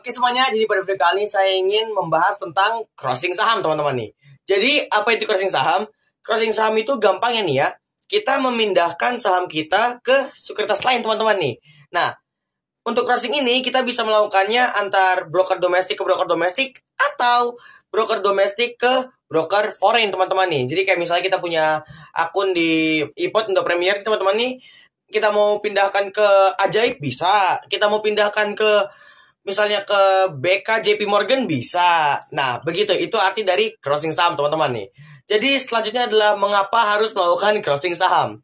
Oke semuanya, jadi pada video kali ini saya ingin membahas tentang crossing saham teman-teman nih. Jadi apa itu crossing saham? Crossing saham itu gampang ya nih ya, kita memindahkan saham kita ke sekuritas lain teman-teman nih. Nah, untuk crossing ini kita bisa melakukannya antar broker domestik ke broker domestik atau broker domestik ke broker foreign teman-teman nih. Jadi kayak misalnya kita punya akun di iPod untuk Premier teman-teman nih, kita mau pindahkan ke Ajaib bisa, kita mau pindahkan ke misalnya ke BK JP Morgan bisa. Nah, begitu. Itu arti dari crossing saham, teman-teman nih. Jadi selanjutnya adalah mengapa harus melakukan crossing saham.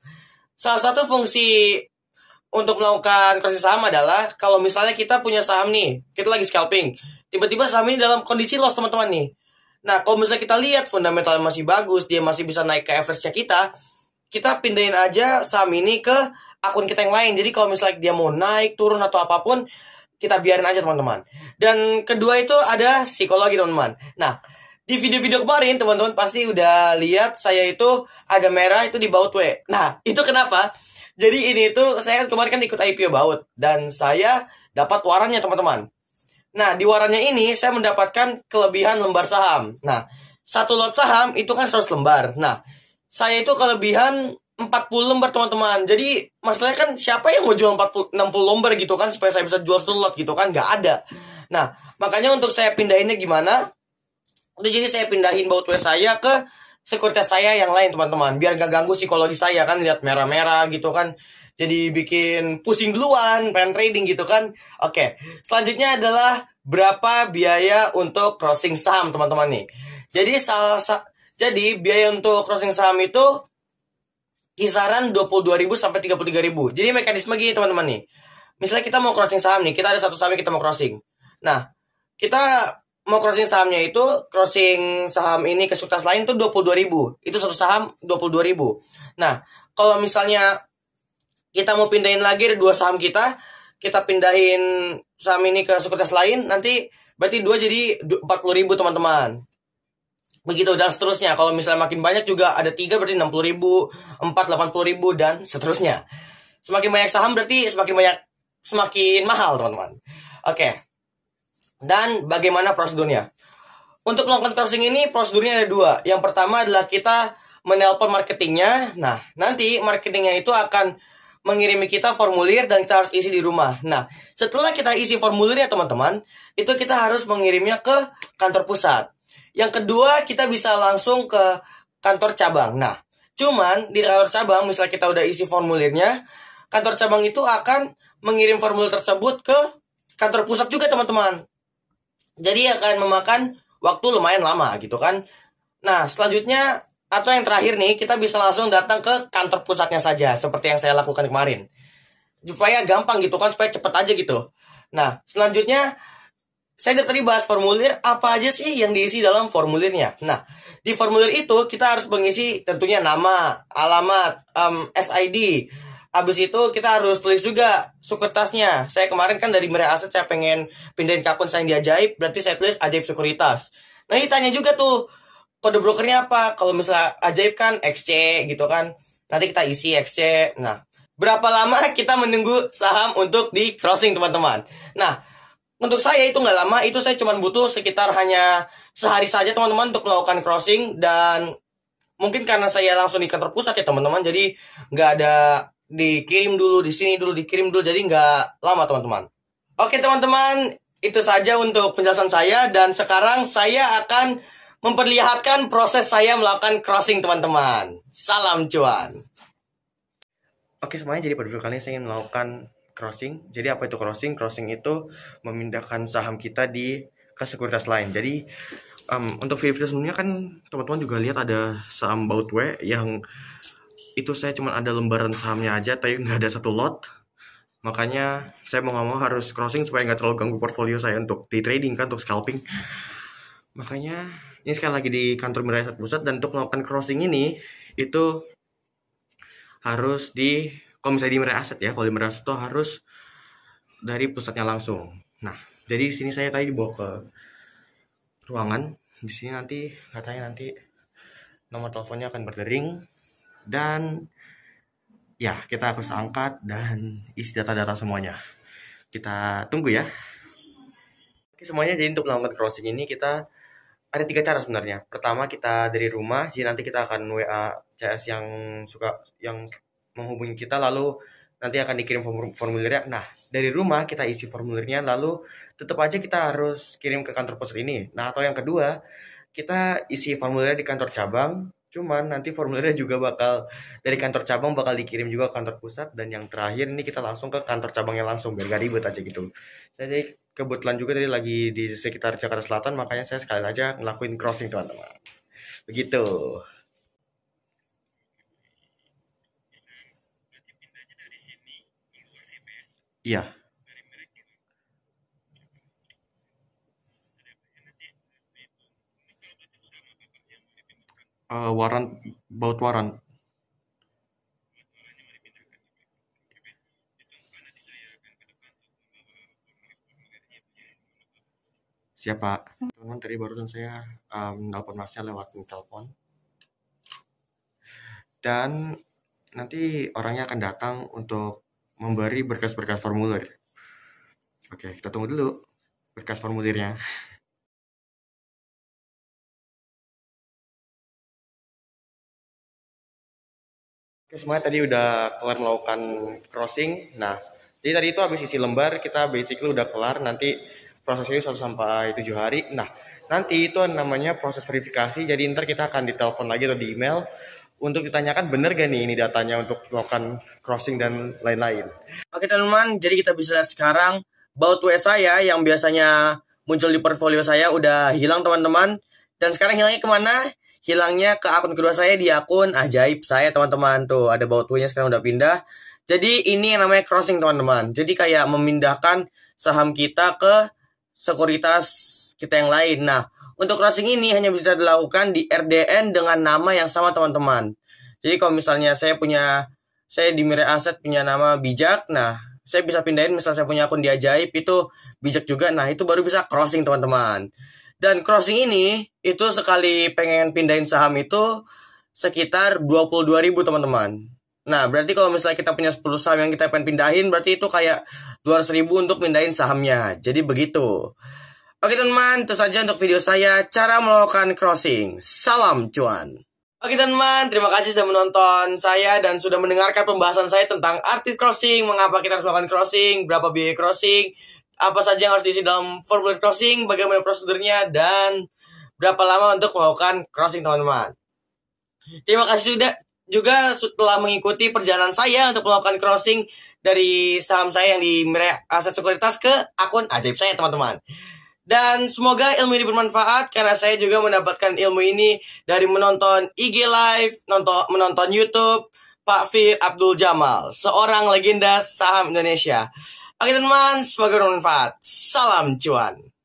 Salah satu fungsi untuk melakukan crossing saham adalah kalau misalnya kita punya saham nih, kita lagi scalping. Tiba-tiba saham ini dalam kondisi loss, teman-teman nih. Nah, kalau misalnya kita lihat fundamentalnya masih bagus, dia masih bisa naik ke average-nya kita, kita pindahin aja saham ini ke akun kita yang lain. Jadi kalau misalnya dia mau naik, turun atau apapun, kita biarin aja teman-teman. Dan kedua itu ada psikologi teman-teman. Nah, di video-video kemarin teman-teman pasti udah lihat saya itu ada merah itu di baut W. Nah, itu kenapa? Jadi ini itu saya kan kemarin kan ikut IPO baut dan saya dapat warannya teman-teman. Nah, di warannya ini saya mendapatkan kelebihan lembar saham. Nah, satu lot saham itu kan 100 lembar. Nah, saya itu kelebihan 40 lembar teman-teman Jadi masalahnya kan siapa yang mau jual 40, 60 lembar gitu kan Supaya saya bisa jual satu gitu kan Gak ada Nah makanya untuk saya pindahinnya gimana Udah jadi saya pindahin bautware saya ke sekuritas saya yang lain teman-teman Biar gak ganggu psikologi saya kan Lihat merah-merah gitu kan Jadi bikin pusing duluan Pengen trading gitu kan Oke selanjutnya adalah Berapa biaya untuk crossing saham teman-teman nih Jadi salah jadi biaya untuk crossing saham itu kisaran 22.000 sampai 33.000. Jadi mekanisme gini teman-teman nih. Misalnya kita mau crossing saham nih, kita ada satu saham yang kita mau crossing. Nah, kita mau crossing sahamnya itu crossing saham ini ke sukses lain tuh 22.000. Itu satu saham 22.000. Nah, kalau misalnya kita mau pindahin lagi dua saham kita, kita pindahin saham ini ke sukses lain, nanti berarti dua jadi 40.000 teman-teman begitu dan seterusnya kalau misalnya makin banyak juga ada tiga berarti enam puluh ribu empat delapan puluh ribu dan seterusnya semakin banyak saham berarti semakin banyak semakin mahal teman-teman oke dan bagaimana prosedurnya untuk melakukan crossing ini prosedurnya ada dua yang pertama adalah kita menelpon marketingnya nah nanti marketingnya itu akan mengirimi kita formulir dan kita harus isi di rumah nah setelah kita isi formulirnya teman-teman itu kita harus mengirimnya ke kantor pusat yang kedua, kita bisa langsung ke kantor cabang. Nah, cuman di kantor cabang, misalnya kita udah isi formulirnya, kantor cabang itu akan mengirim formulir tersebut ke kantor pusat juga teman-teman. Jadi akan memakan waktu lumayan lama gitu kan. Nah, selanjutnya atau yang terakhir nih, kita bisa langsung datang ke kantor pusatnya saja, seperti yang saya lakukan kemarin. Supaya gampang gitu kan, supaya cepet aja gitu. Nah, selanjutnya saya tadi bahas formulir, apa aja sih yang diisi dalam formulirnya? Nah, di formulir itu kita harus mengisi tentunya nama, alamat, um, SID. Habis itu kita harus tulis juga suku Saya kemarin kan dari Merah Aset saya pengen pindahin ke akun saya di Ajaib, berarti saya tulis Ajaib Sekuritas. Nah, ditanya juga tuh kode brokernya apa? Kalau misalnya Ajaib kan XC gitu kan. Nanti kita isi XC. Nah, berapa lama kita menunggu saham untuk di crossing teman-teman? Nah, untuk saya itu nggak lama itu saya cuma butuh sekitar hanya sehari saja teman-teman untuk melakukan crossing dan mungkin karena saya langsung di kantor pusat ya teman-teman jadi nggak ada dikirim dulu di sini dulu dikirim dulu jadi nggak lama teman-teman oke teman-teman itu saja untuk penjelasan saya dan sekarang saya akan memperlihatkan proses saya melakukan crossing teman-teman salam cuan oke semuanya jadi pada video kali ini saya ingin melakukan crossing. Jadi apa itu crossing? Crossing itu memindahkan saham kita di ke sekuritas lain. Jadi um, untuk video sebelumnya kan teman-teman juga lihat ada saham Boutwe yang itu saya cuma ada lembaran sahamnya aja tapi nggak ada satu lot makanya saya mau nggak mau harus crossing supaya nggak terlalu ganggu portfolio saya untuk di trading kan untuk scalping makanya ini sekali lagi di kantor Mirayasat Pusat dan untuk melakukan crossing ini itu harus di kalau misalnya di merah aset ya kalau di merah aset itu harus dari pusatnya langsung nah jadi sini saya tadi dibawa ke ruangan di sini nanti katanya nanti nomor teleponnya akan berdering dan ya kita harus angkat dan isi data-data semuanya kita tunggu ya Oke semuanya jadi untuk melakukan crossing ini kita ada tiga cara sebenarnya. Pertama kita dari rumah, jadi nanti kita akan WA CS yang suka yang menghubungi kita lalu nanti akan dikirim formulirnya. Nah, dari rumah kita isi formulirnya lalu tetap aja kita harus kirim ke kantor pos ini. Nah, atau yang kedua, kita isi formulirnya di kantor cabang, cuman nanti formulirnya juga bakal dari kantor cabang bakal dikirim juga ke kantor pusat dan yang terakhir ini kita langsung ke kantor cabangnya langsung biar gak ribet aja gitu. Saya jadi kebetulan juga tadi lagi di sekitar Jakarta Selatan makanya saya sekalian aja ngelakuin crossing teman-teman. Begitu. Iya. Uh, waran baut waran. siapa Teman tadi barusan saya, eee, menelpon Masnya lewat telepon. Dan nanti orangnya akan datang untuk memberi berkas-berkas formulir. Oke, kita tunggu dulu berkas formulirnya. Oke, semuanya tadi udah kelar melakukan crossing. Nah, jadi tadi itu habis isi lembar, kita basically udah kelar. Nanti prosesnya satu sampai tujuh hari. Nah, nanti itu namanya proses verifikasi. Jadi ntar kita akan ditelepon lagi atau di email untuk ditanyakan benar gak nih ini datanya untuk melakukan crossing dan lain-lain. Oke teman-teman, jadi kita bisa lihat sekarang baut WS saya yang biasanya muncul di portfolio saya udah hilang teman-teman. Dan sekarang hilangnya kemana? Hilangnya ke akun kedua saya di akun ajaib saya teman-teman. Tuh ada baut nya sekarang udah pindah. Jadi ini yang namanya crossing teman-teman. Jadi kayak memindahkan saham kita ke sekuritas kita yang lain. Nah, untuk crossing ini hanya bisa dilakukan di RDN dengan nama yang sama teman-teman. Jadi kalau misalnya saya punya saya di Mire Aset punya nama Bijak, nah saya bisa pindahin misalnya saya punya akun di Ajaib itu Bijak juga, nah itu baru bisa crossing teman-teman. Dan crossing ini itu sekali pengen pindahin saham itu sekitar ribu teman-teman. Nah, berarti kalau misalnya kita punya 10 saham yang kita pengen pindahin, berarti itu kayak 200 ribu untuk pindahin sahamnya. Jadi begitu. Oke teman-teman, itu saja untuk video saya cara melakukan crossing. Salam cuan. Oke teman-teman, terima kasih sudah menonton saya dan sudah mendengarkan pembahasan saya tentang artis crossing, mengapa kita harus melakukan crossing, berapa biaya crossing, apa saja yang harus diisi dalam formulir crossing, bagaimana prosedurnya, dan berapa lama untuk melakukan crossing teman-teman. Terima kasih sudah juga setelah mengikuti perjalanan saya untuk melakukan crossing dari saham saya yang di aset sekuritas ke akun ajaib saya teman-teman. Dan semoga ilmu ini bermanfaat karena saya juga mendapatkan ilmu ini dari menonton IG Live, nonton, menonton YouTube, Pak Fir Abdul Jamal, seorang legenda saham Indonesia. Oke teman, semoga bermanfaat. Salam cuan.